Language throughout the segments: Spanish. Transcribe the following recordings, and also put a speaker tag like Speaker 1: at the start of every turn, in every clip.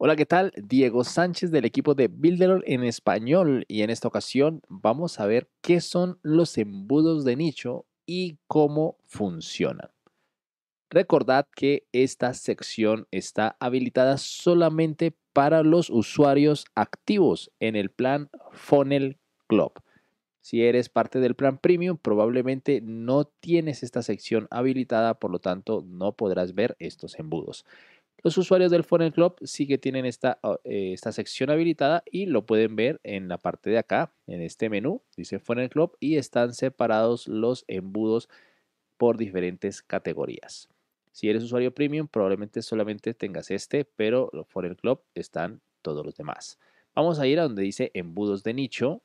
Speaker 1: Hola, ¿qué tal? Diego Sánchez del equipo de Builderol en español y en esta ocasión vamos a ver qué son los embudos de nicho y cómo funcionan. Recordad que esta sección está habilitada solamente para los usuarios activos en el plan Funnel Club. Si eres parte del plan premium, probablemente no tienes esta sección habilitada, por lo tanto no podrás ver estos embudos. Los usuarios del Funnel Club sí que tienen esta, ah, eh, esta sección habilitada y lo pueden ver en la parte de acá, en este menú, dice Funnel Club, y están separados los embudos por diferentes categorías. Si eres usuario premium, probablemente solamente tengas este, pero los Foreign Club están todos los demás. Vamos a ir a donde dice embudos de nicho.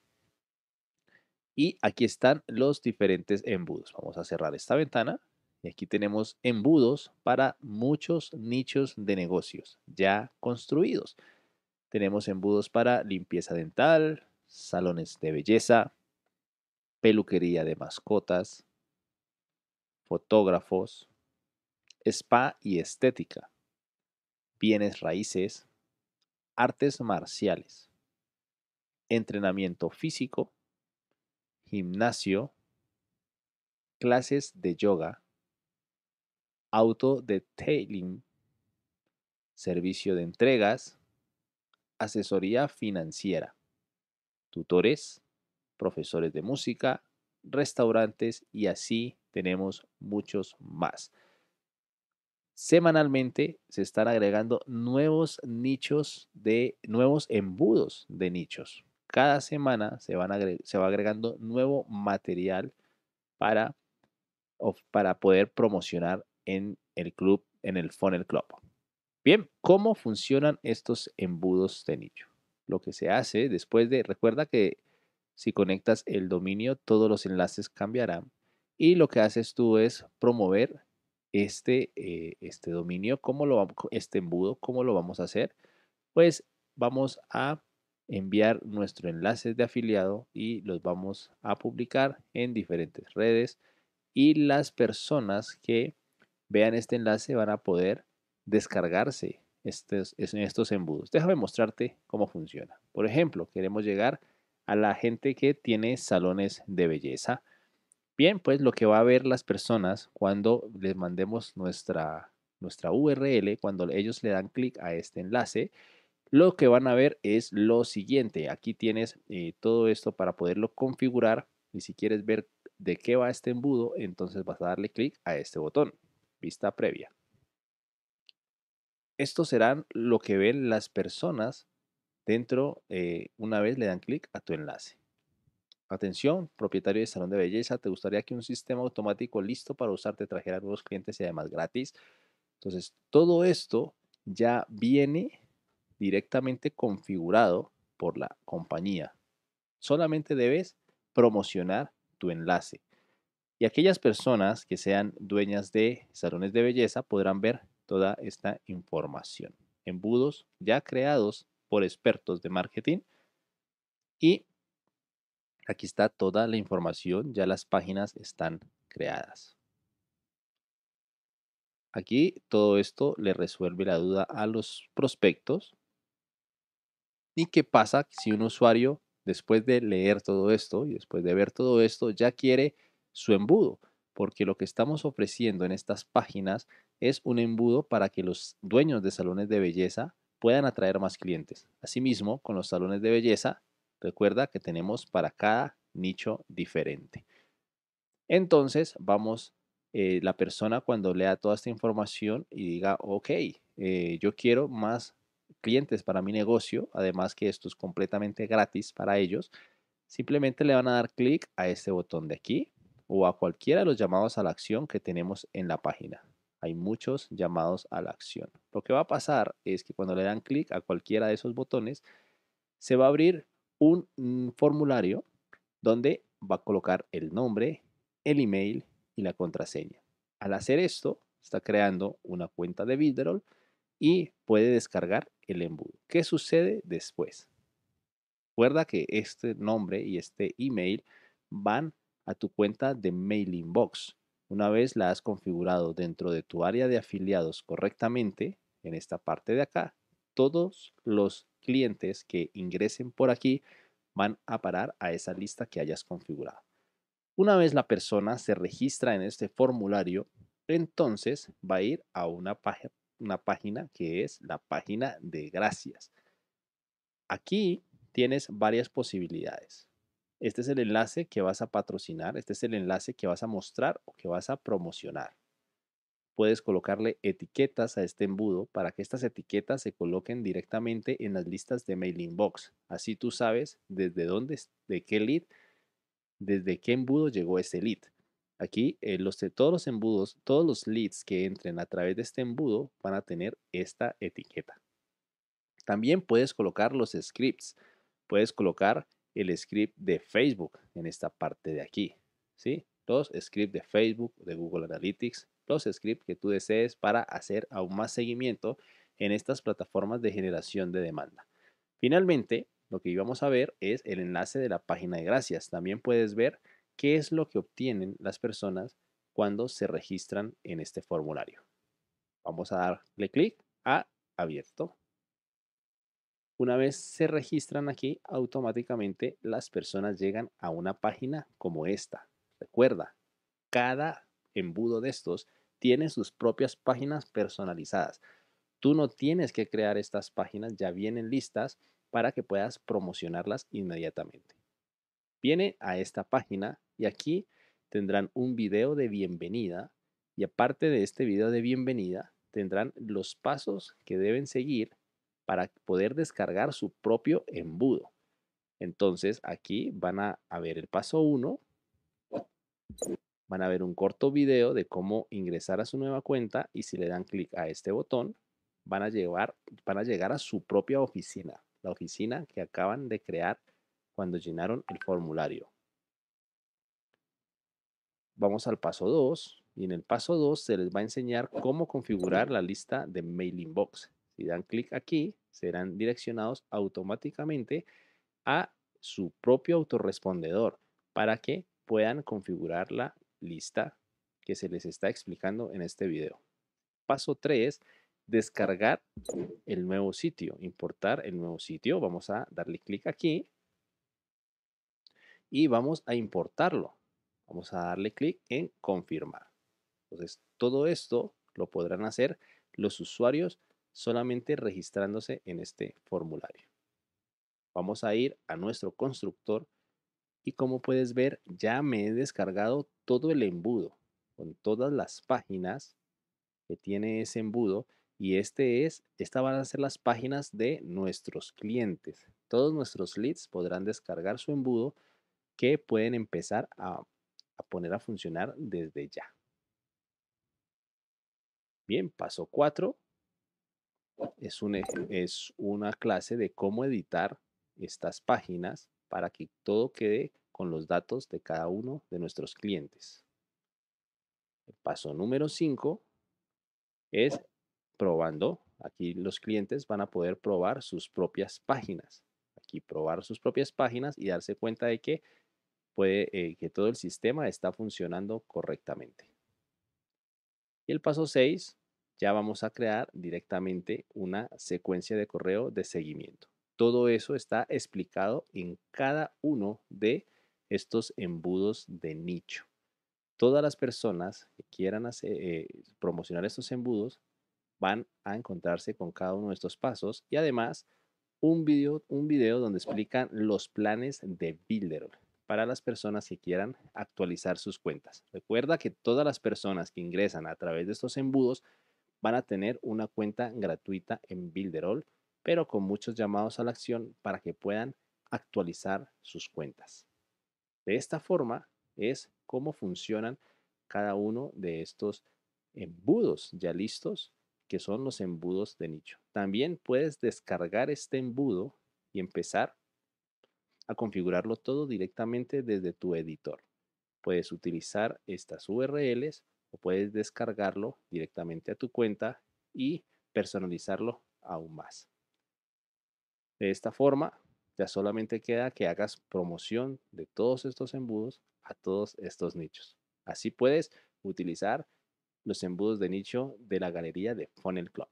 Speaker 1: Y aquí están los diferentes embudos. Vamos a cerrar esta ventana y aquí tenemos embudos para muchos nichos de negocios ya construidos. Tenemos embudos para limpieza dental, salones de belleza, peluquería de mascotas, fotógrafos, spa y estética, bienes raíces, artes marciales, entrenamiento físico, gimnasio, clases de yoga, Auto autodetailing, servicio de entregas, asesoría financiera, tutores, profesores de música, restaurantes y así tenemos muchos más. Semanalmente se están agregando nuevos nichos de nuevos embudos de nichos. Cada semana se, van se va agregando nuevo material para, para poder promocionar en el club, en el Funnel Club. Bien, ¿cómo funcionan estos embudos de nicho? Lo que se hace después de, recuerda que si conectas el dominio, todos los enlaces cambiarán. Y lo que haces tú es promover este, eh, este dominio, ¿cómo lo este embudo, ¿cómo lo vamos a hacer? Pues vamos a enviar nuestro enlace de afiliado y los vamos a publicar en diferentes redes y las personas que vean este enlace, van a poder descargarse estos, estos embudos. Déjame mostrarte cómo funciona. Por ejemplo, queremos llegar a la gente que tiene salones de belleza. Bien, pues lo que va a ver las personas cuando les mandemos nuestra, nuestra URL, cuando ellos le dan clic a este enlace, lo que van a ver es lo siguiente. Aquí tienes eh, todo esto para poderlo configurar y si quieres ver de qué va este embudo, entonces vas a darle clic a este botón vista previa. Esto serán lo que ven las personas dentro eh, una vez le dan clic a tu enlace. Atención, propietario de salón de belleza, ¿te gustaría que un sistema automático listo para usarte te trajera nuevos clientes y además gratis? Entonces, todo esto ya viene directamente configurado por la compañía. Solamente debes promocionar tu enlace. Y aquellas personas que sean dueñas de salones de belleza podrán ver toda esta información. Embudos ya creados por expertos de marketing. Y aquí está toda la información, ya las páginas están creadas. Aquí todo esto le resuelve la duda a los prospectos. ¿Y qué pasa si un usuario, después de leer todo esto y después de ver todo esto, ya quiere su embudo, porque lo que estamos ofreciendo en estas páginas es un embudo para que los dueños de salones de belleza puedan atraer más clientes. Asimismo, con los salones de belleza, recuerda que tenemos para cada nicho diferente. Entonces, vamos, eh, la persona cuando lea toda esta información y diga, ok, eh, yo quiero más clientes para mi negocio, además que esto es completamente gratis para ellos, simplemente le van a dar clic a este botón de aquí, o a cualquiera de los llamados a la acción que tenemos en la página. Hay muchos llamados a la acción. Lo que va a pasar es que cuando le dan clic a cualquiera de esos botones, se va a abrir un mm, formulario donde va a colocar el nombre, el email y la contraseña. Al hacer esto, está creando una cuenta de Builderall y puede descargar el embudo. ¿Qué sucede después? Recuerda que este nombre y este email van a tu cuenta de Mail Box. Una vez la has configurado dentro de tu área de afiliados correctamente, en esta parte de acá, todos los clientes que ingresen por aquí van a parar a esa lista que hayas configurado. Una vez la persona se registra en este formulario, entonces va a ir a una, una página que es la página de gracias. Aquí tienes varias posibilidades. Este es el enlace que vas a patrocinar, este es el enlace que vas a mostrar o que vas a promocionar. Puedes colocarle etiquetas a este embudo para que estas etiquetas se coloquen directamente en las listas de Mail Inbox. Así tú sabes desde dónde, de qué lead, desde qué embudo llegó ese lead. Aquí eh, los, todos los embudos, todos los leads que entren a través de este embudo van a tener esta etiqueta. También puedes colocar los scripts. Puedes colocar el script de Facebook en esta parte de aquí. ¿sí? Los scripts de Facebook, de Google Analytics, los scripts que tú desees para hacer aún más seguimiento en estas plataformas de generación de demanda. Finalmente, lo que íbamos a ver es el enlace de la página de gracias. También puedes ver qué es lo que obtienen las personas cuando se registran en este formulario. Vamos a darle clic a abierto. Una vez se registran aquí, automáticamente las personas llegan a una página como esta. Recuerda, cada embudo de estos tiene sus propias páginas personalizadas. Tú no tienes que crear estas páginas, ya vienen listas para que puedas promocionarlas inmediatamente. Viene a esta página y aquí tendrán un video de bienvenida y aparte de este video de bienvenida tendrán los pasos que deben seguir para poder descargar su propio embudo. Entonces aquí van a, ver el paso 1, van a ver un corto video de cómo ingresar a su nueva cuenta y si le dan clic a este botón, van a, llevar, van a llegar a su propia oficina, la oficina que acaban de crear cuando llenaron el formulario. Vamos al paso 2 y en el paso 2 se les va a enseñar cómo configurar la lista de mailing box. Si dan clic aquí, serán direccionados automáticamente a su propio autorrespondedor para que puedan configurar la lista que se les está explicando en este video. Paso 3, descargar el nuevo sitio, importar el nuevo sitio. Vamos a darle clic aquí y vamos a importarlo. Vamos a darle clic en confirmar. Entonces, todo esto lo podrán hacer los usuarios solamente registrándose en este formulario. Vamos a ir a nuestro constructor y como puedes ver ya me he descargado todo el embudo con todas las páginas que tiene ese embudo y este es, esta van a ser las páginas de nuestros clientes. Todos nuestros leads podrán descargar su embudo que pueden empezar a, a poner a funcionar desde ya. Bien, paso 4, es, e, es una clase de cómo editar estas páginas para que todo quede con los datos de cada uno de nuestros clientes. El paso número 5 es probando. Aquí los clientes van a poder probar sus propias páginas. Aquí probar sus propias páginas y darse cuenta de que, puede, eh, que todo el sistema está funcionando correctamente. Y el paso 6 ya vamos a crear directamente una secuencia de correo de seguimiento. Todo eso está explicado en cada uno de estos embudos de nicho. Todas las personas que quieran eh, promocionar estos embudos van a encontrarse con cada uno de estos pasos y además un video, un donde explican los planes de Builder para las personas que quieran actualizar sus cuentas. Recuerda que todas las personas que ingresan a través de estos embudos van a tener una cuenta gratuita en Builderall, pero con muchos llamados a la acción para que puedan actualizar sus cuentas. De esta forma es cómo funcionan cada uno de estos embudos ya listos, que son los embudos de nicho. También puedes descargar este embudo y empezar a configurarlo todo directamente desde tu editor. Puedes utilizar estas URLs o puedes descargarlo directamente a tu cuenta y personalizarlo aún más. De esta forma, ya solamente queda que hagas promoción de todos estos embudos a todos estos nichos. Así puedes utilizar los embudos de nicho de la galería de Funnel Club.